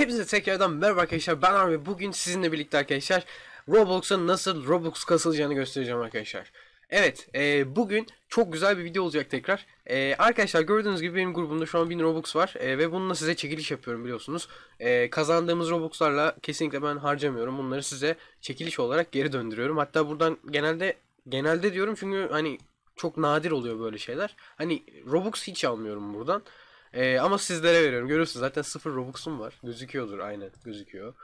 Hepinize tekrardan merhaba arkadaşlar ben Armi. bugün sizinle birlikte arkadaşlar Roblox'a nasıl Robux kasılacağını göstereceğim arkadaşlar. Evet e, bugün çok güzel bir video olacak tekrar. E, arkadaşlar gördüğünüz gibi benim grubumda şu an 1000 Robux var e, ve bununla size çekiliş yapıyorum biliyorsunuz. E, kazandığımız Robux'larla kesinlikle ben harcamıyorum bunları size çekiliş olarak geri döndürüyorum. Hatta buradan genelde genelde diyorum çünkü hani çok nadir oluyor böyle şeyler. Hani Robux hiç almıyorum buradan. Ee, ama sizlere veriyorum. Görürsünüz zaten sıfır Robux'um var. Gözüküyordur aynen gözüküyor.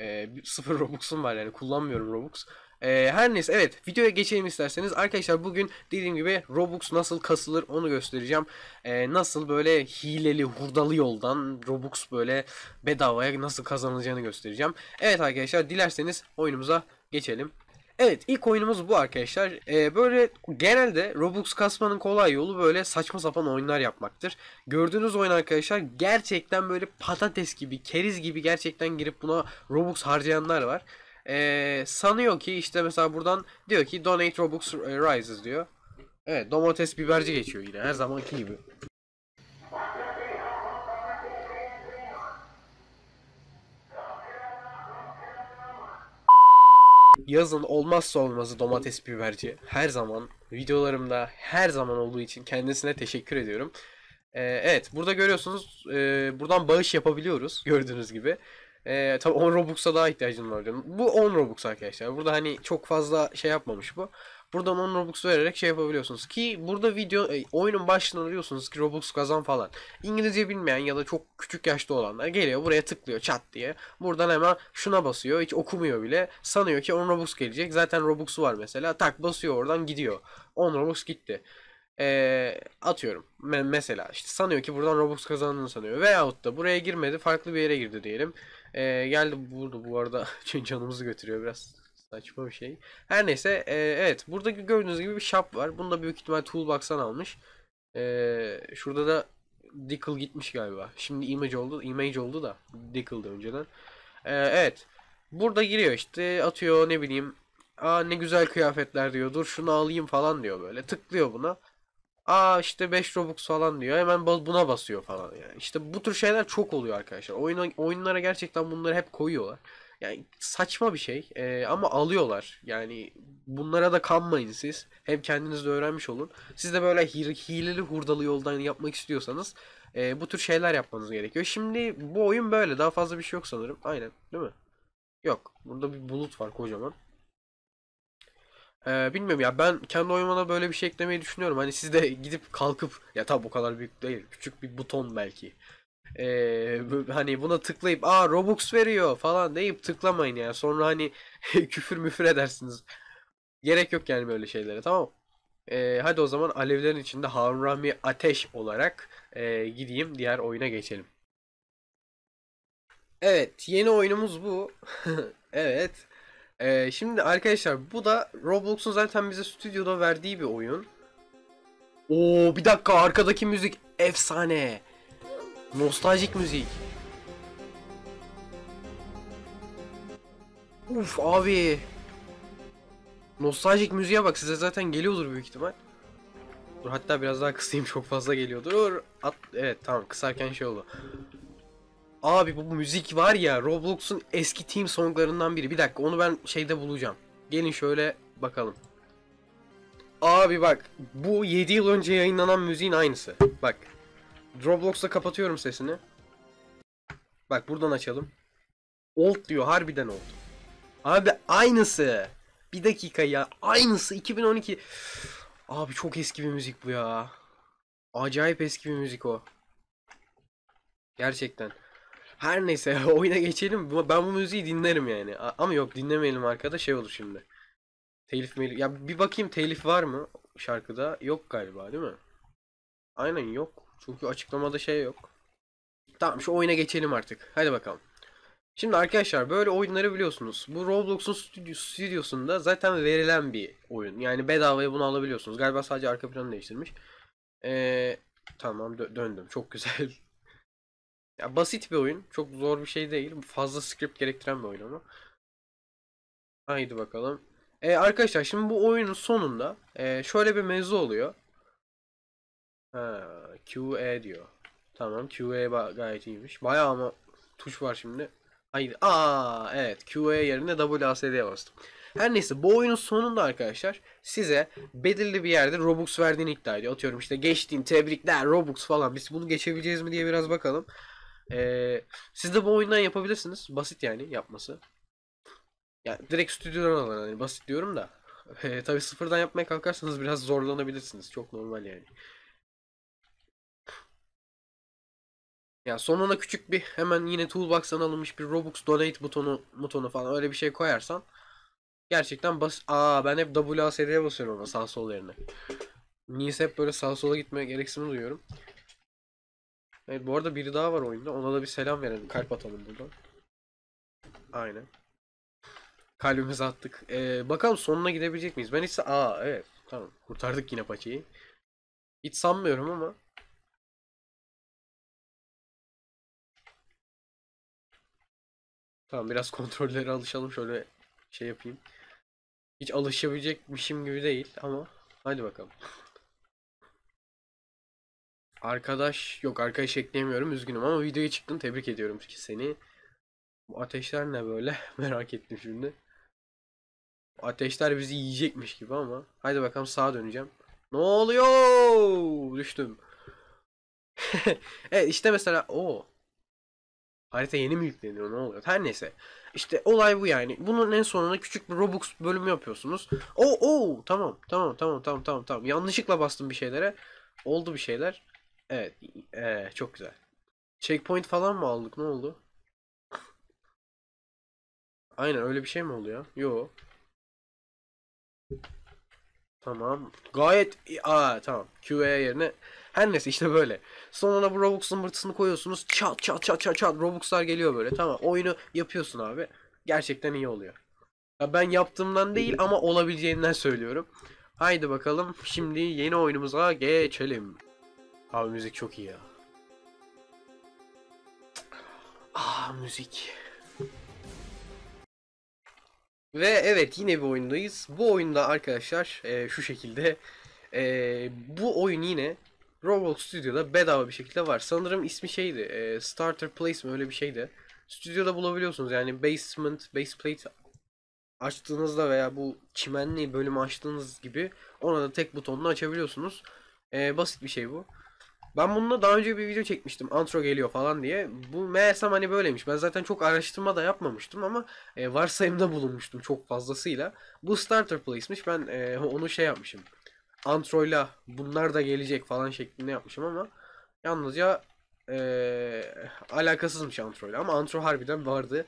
Ee, sıfır Robux'um var yani kullanmıyorum Robux. Ee, her neyse evet videoya geçelim isterseniz. Arkadaşlar bugün dediğim gibi Robux nasıl kasılır onu göstereceğim. Ee, nasıl böyle hileli hurdalı yoldan Robux böyle bedavaya nasıl kazanılacağını göstereceğim. Evet arkadaşlar dilerseniz oyunumuza geçelim. Evet ilk oyunumuz bu arkadaşlar. Ee, böyle genelde Robux kasmanın kolay yolu böyle saçma sapan oyunlar yapmaktır. Gördüğünüz oyun arkadaşlar gerçekten böyle patates gibi keriz gibi gerçekten girip buna Robux harcayanlar var. Ee, sanıyor ki işte mesela buradan diyor ki donate Robux Rises diyor. Evet domates biberci geçiyor yine her zamanki gibi. yazın olmazsa olmazı domates biberci. Her zaman videolarımda her zaman olduğu için kendisine teşekkür ediyorum. Ee, evet burada görüyorsunuz e, buradan bağış yapabiliyoruz gördüğünüz gibi. Ee, tabii 10 Robux'a daha ihtiyacım var diyorum. Bu 10 Robux arkadaşlar. Burada hani çok fazla şey yapmamış bu. Buradan 10 Robux vererek şey yapabiliyorsunuz. Ki burada video e, oyunun başına alıyorsunuz ki Robux kazan falan. İngilizce bilmeyen ya da çok küçük yaşta olanlar geliyor buraya tıklıyor çat diye. Buradan hemen şuna basıyor. Hiç okumuyor bile. Sanıyor ki 10 Robux gelecek. Zaten Robux'u var mesela. Tak basıyor oradan gidiyor. 10 Robux gitti e, atıyorum Me mesela işte sanıyor ki buradan Robux kazandığını sanıyor veyahut da buraya girmedi farklı bir yere girdi diyelim e, geldi burada bu arada canımızı götürüyor biraz Saçma bir şey. Her neyse e, evet burada gördüğünüz gibi bir shop var. Bunu da büyük ihtimal toolbox'tan almış. E, şurada da Dickle gitmiş galiba. Şimdi image oldu, image oldu da Dickle'dı önceden. E, evet. Burada giriyor işte atıyor ne bileyim. Aa ne güzel kıyafetler diyor. Dur şunu alayım falan diyor böyle. Tıklıyor buna. Aa işte 5 Robux falan diyor. Hemen buna basıyor falan yani. İşte bu tür şeyler çok oluyor arkadaşlar. Oyuna, oyunlara gerçekten bunları hep koyuyorlar. Yani saçma bir şey e, ama alıyorlar. Yani bunlara da kanmayın siz. Hem kendiniz de öğrenmiş olun. Siz de böyle hileli hurdalı yoldan yapmak istiyorsanız e, bu tür şeyler yapmanız gerekiyor. Şimdi bu oyun böyle. Daha fazla bir şey yok sanırım. Aynen değil mi? Yok. Burada bir bulut var kocaman. Ee, bilmiyorum ya ben kendi oyunuma da böyle bir şey eklemeyi düşünüyorum. Hani siz de gidip kalkıp ya tabi o kadar büyük değil. Küçük bir buton belki. Ee, hani buna tıklayıp aa Robux veriyor falan deyip tıklamayın ya Sonra hani küfür müfür edersiniz. Gerek yok yani böyle şeylere tamam ee, Hadi o zaman alevlerin içinde Harun Rahmi Ateş olarak e, gideyim diğer oyuna geçelim. Evet yeni oyunumuz bu. evet. Ee, şimdi arkadaşlar bu da Roblox'un zaten bize stüdyoda verdiği bir oyun. Oo bir dakika arkadaki müzik efsane. Nostaljik müzik. Uf abi. Nostaljik müziğe bak size zaten geliyordur büyük ihtimal. Dur hatta biraz daha kısayım çok fazla geliyordur. Dur. At, evet tamam kısarken şey oldu. Abi bu, bu müzik var ya Roblox'un eski team songlarından biri. Bir dakika onu ben şeyde bulacağım. Gelin şöyle bakalım. Abi bak bu 7 yıl önce yayınlanan müziğin aynısı. Bak Roblox'ta kapatıyorum sesini. Bak buradan açalım. Old diyor harbiden old. Abi aynısı. Bir dakika ya aynısı 2012. Abi çok eski bir müzik bu ya. Acayip eski bir müzik o. Gerçekten. Her neyse oyuna geçelim. Ben bu müziği dinlerim yani. Ama yok dinlemeyelim arkada şey olur şimdi. Telif meyli. Ya bir bakayım telif var mı şarkıda? Yok galiba değil mi? Aynen yok. Çünkü açıklamada şey yok. Tamam şu oyuna geçelim artık. Hadi bakalım. Şimdi arkadaşlar böyle oyunları biliyorsunuz. Bu Roblox'un stüdyosunda zaten verilen bir oyun. Yani bedavaya bunu alabiliyorsunuz. Galiba sadece arka planı değiştirmiş. Ee, tamam dö döndüm. Çok güzel. ya basit bir oyun. Çok zor bir şey değil. Fazla script gerektiren bir oyun ama. Haydi bakalım. Ee, arkadaşlar şimdi bu oyunun sonunda e, şöyle bir mevzu oluyor. Ha, QE diyor. Tamam QE gayet iyiymiş. Bayağı ama tuş var şimdi. Hayır. Aa evet QE yerine WASD'ye bastım. Her neyse bu oyunun sonunda arkadaşlar size belirli bir yerde Robux verdiğini iddia ediyor. Atıyorum işte geçtiğin tebrikler Robux falan. Biz bunu geçebileceğiz mi diye biraz bakalım. Ee, siz de bu oyundan yapabilirsiniz. Basit yani yapması. Yani direkt stüdyodan alan yani basit diyorum da. Ee, tabii sıfırdan yapmaya kalkarsanız biraz zorlanabilirsiniz. Çok normal yani. Ya sonuna küçük bir hemen yine toolbox'tan alınmış bir Robux donate butonu butonu falan öyle bir şey koyarsan gerçekten bas Aa ben hep WASD'ye basıyorum ama sağ sol yerine. Niyeyse hep böyle sağ sola gitmeye gereksinim duyuyorum. Evet bu arada biri daha var oyunda. Ona da bir selam verelim. Kalp atalım buradan. Aynen. Kalbimizi attık. Ee, bakalım sonuna gidebilecek miyiz? Ben hiç... Aa evet. Tamam. Kurtardık yine paçayı. Hiç sanmıyorum ama Tamam biraz kontrollere alışalım şöyle şey yapayım. Hiç alışabilecekmişim gibi değil ama hadi bakalım. Arkadaş yok arkadaş ekleyemiyorum üzgünüm ama videoya çıktın tebrik ediyorum ki seni. Bu ateşler ne böyle merak ettim şimdi. Bu ateşler bizi yiyecekmiş gibi ama hadi bakalım sağa döneceğim. Ne oluyor? Düştüm. evet işte mesela o Harita yeni mi yükleniyor ne oluyor? Her neyse. İşte olay bu yani. Bunun en sonunda küçük bir Robux bölümü yapıyorsunuz. Oo oo tamam tamam tamam tamam tamam tamam. Yanlışlıkla bastım bir şeylere. Oldu bir şeyler. Evet. Ee, çok güzel. Checkpoint falan mı aldık? Ne oldu? Aynen öyle bir şey mi oluyor? Yo. Tamam. Gayet aa tamam. QA yerine her neyse işte böyle. Sonuna bu Robux zımbırtısını koyuyorsunuz. Çat çat çat çat çat Robux'lar geliyor böyle. Tamam oyunu yapıyorsun abi. Gerçekten iyi oluyor. Ya ben yaptığımdan değil ama olabileceğinden söylüyorum. Haydi bakalım şimdi yeni oyunumuza geçelim. Abi müzik çok iyi ya. Ah müzik. Ve evet yine bir oyundayız. Bu oyunda arkadaşlar e, şu şekilde. E, bu oyun yine Roblox Studio'da bedava bir şekilde var. Sanırım ismi şeydi. E, Starter Place mi öyle bir şeydi. Stüdyoda bulabiliyorsunuz yani basement, baseplate açtığınızda veya bu çimenli bölümü açtığınız gibi ona da tek butonla açabiliyorsunuz. E, basit bir şey bu. Ben bununla daha önce bir video çekmiştim. Antro geliyor falan diye. Bu meğersem hani böyleymiş. Ben zaten çok araştırma da yapmamıştım ama e, varsayımda bulunmuştum çok fazlasıyla. Bu starter place'miş. Ben e, onu şey yapmışım antroyla bunlar da gelecek falan şeklinde yapmışım ama yalnızca e, alakasızmış antroyla ama antro harbiden vardı.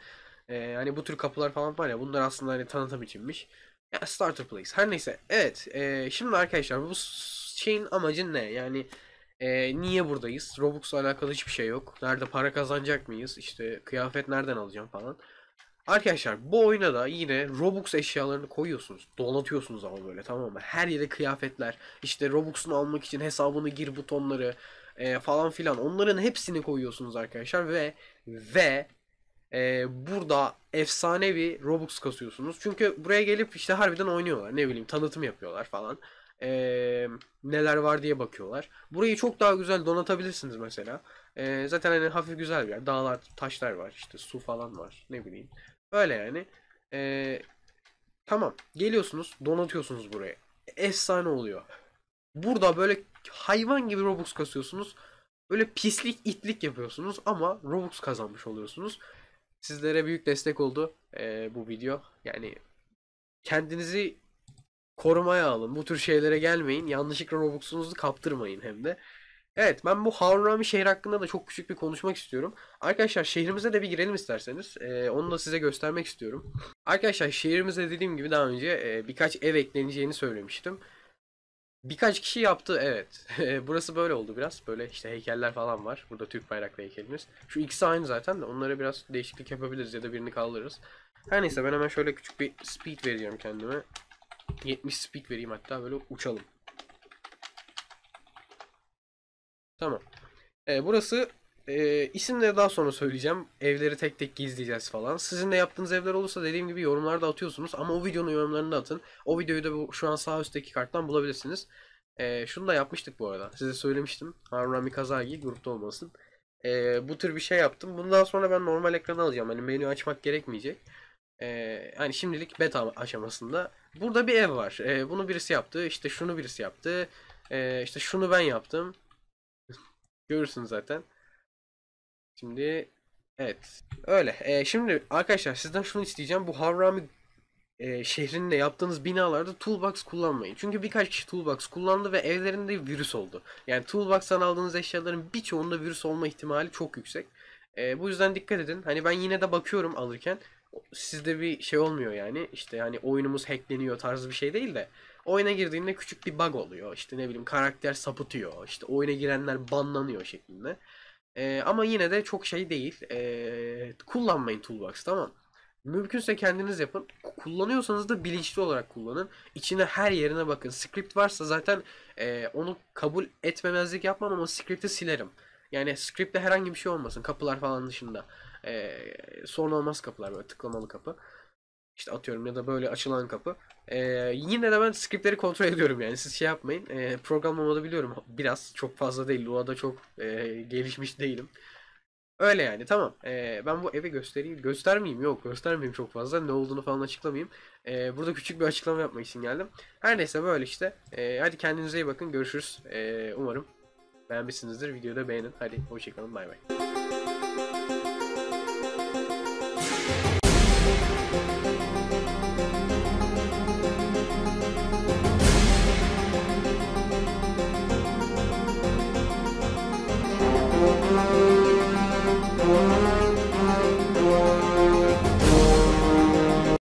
E, hani bu tür kapılar falan var ya bunlar aslında hani tanıtım içinmiş. Ya starter place. Her neyse. Evet. E, şimdi arkadaşlar bu şeyin amacı ne? Yani e, niye buradayız? Robux'la alakalı hiçbir şey yok. Nerede para kazanacak mıyız? İşte kıyafet nereden alacağım falan. Arkadaşlar bu oyuna da yine Robux eşyalarını koyuyorsunuz. Donatıyorsunuz ama böyle tamam mı? Her yere kıyafetler, işte Robux'unu almak için hesabını gir butonları e, falan filan. Onların hepsini koyuyorsunuz arkadaşlar ve ve e, burada bir Robux kasıyorsunuz. Çünkü buraya gelip işte harbiden oynuyorlar. Ne bileyim tanıtım yapıyorlar falan. E, neler var diye bakıyorlar. Burayı çok daha güzel donatabilirsiniz mesela. E, zaten hani hafif güzel bir yer. Dağlar, taşlar var. işte su falan var. Ne bileyim. Böyle yani. Ee, tamam. Geliyorsunuz donatıyorsunuz buraya. Efsane oluyor. Burada böyle hayvan gibi Robux kasıyorsunuz. Böyle pislik itlik yapıyorsunuz ama Robux kazanmış oluyorsunuz. Sizlere büyük destek oldu ee, bu video. Yani kendinizi korumaya alın. Bu tür şeylere gelmeyin. Yanlışlıkla Robux'unuzu kaptırmayın hem de. Evet ben bu Haurami şehir hakkında da çok küçük bir konuşmak istiyorum. Arkadaşlar şehrimize de bir girelim isterseniz. Ee, onu da size göstermek istiyorum. Arkadaşlar şehrimize dediğim gibi daha önce e, birkaç ev ekleneceğini söylemiştim. Birkaç kişi yaptı evet. Burası böyle oldu biraz. Böyle işte heykeller falan var. Burada Türk bayraklı heykelimiz. Şu ikisi aynı zaten de onlara biraz değişiklik yapabiliriz ya da birini kaldırırız. Her neyse ben hemen şöyle küçük bir speed veriyorum kendime. 70 speed vereyim hatta böyle uçalım. Tamam. Ee, burası e, isimleri daha sonra söyleyeceğim. Evleri tek tek gizleyeceğiz falan. Sizin de yaptığınız evler olursa dediğim gibi yorumlarda atıyorsunuz. Ama o videonun yorumlarını da atın. O videoyu da bu, şu an sağ üstteki karttan bulabilirsiniz. E, şunu da yapmıştık bu arada. Size söylemiştim. Harun Mikazagi grupta olmasın. E, bu tür bir şey yaptım. Bundan sonra ben normal ekranı alacağım. Hani menü açmak gerekmeyecek. E, hani şimdilik beta aşamasında. Burada bir ev var. E, bunu birisi yaptı. İşte şunu birisi yaptı. E, işte şunu ben yaptım. Görürsün zaten. Şimdi evet öyle. Ee, şimdi arkadaşlar sizden şunu isteyeceğim. Bu Havrami e, şehrinde yaptığınız binalarda toolbox kullanmayın. Çünkü birkaç kişi toolbox kullandı ve evlerinde virüs oldu. Yani toolbox'tan aldığınız eşyaların birçoğunda virüs olma ihtimali çok yüksek. E, bu yüzden dikkat edin. Hani ben yine de bakıyorum alırken sizde bir şey olmuyor yani. İşte hani oyunumuz hackleniyor tarzı bir şey değil de oyuna girdiğinde küçük bir bug oluyor. İşte ne bileyim karakter sapıtıyor. İşte oyuna girenler banlanıyor şeklinde. Ee, ama yine de çok şey değil. Ee, kullanmayın Toolbox tamam. Mümkünse kendiniz yapın. Kullanıyorsanız da bilinçli olarak kullanın. İçine her yerine bakın. Script varsa zaten e, onu kabul etmemezlik yapmam ama script'i silerim. Yani script'te herhangi bir şey olmasın. Kapılar falan dışında. E, sorun olmaz kapılar böyle tıklamalı kapı işte atıyorum ya da böyle açılan kapı. Ee, yine de ben scriptleri kontrol ediyorum yani siz şey yapmayın. Ee, programlamada biliyorum biraz çok fazla değil. Lua'da çok e, gelişmiş değilim. Öyle yani tamam. Ee, ben bu eve göstereyim. Göstermeyeyim yok göstermeyeyim çok fazla. Ne olduğunu falan açıklamayayım. Ee, burada küçük bir açıklama yapmak için geldim. Her neyse böyle işte. Ee, hadi kendinize iyi bakın. Görüşürüz. Ee, umarım beğenmişsinizdir. videoda beğenin. Hadi hoşçakalın. Bay bay.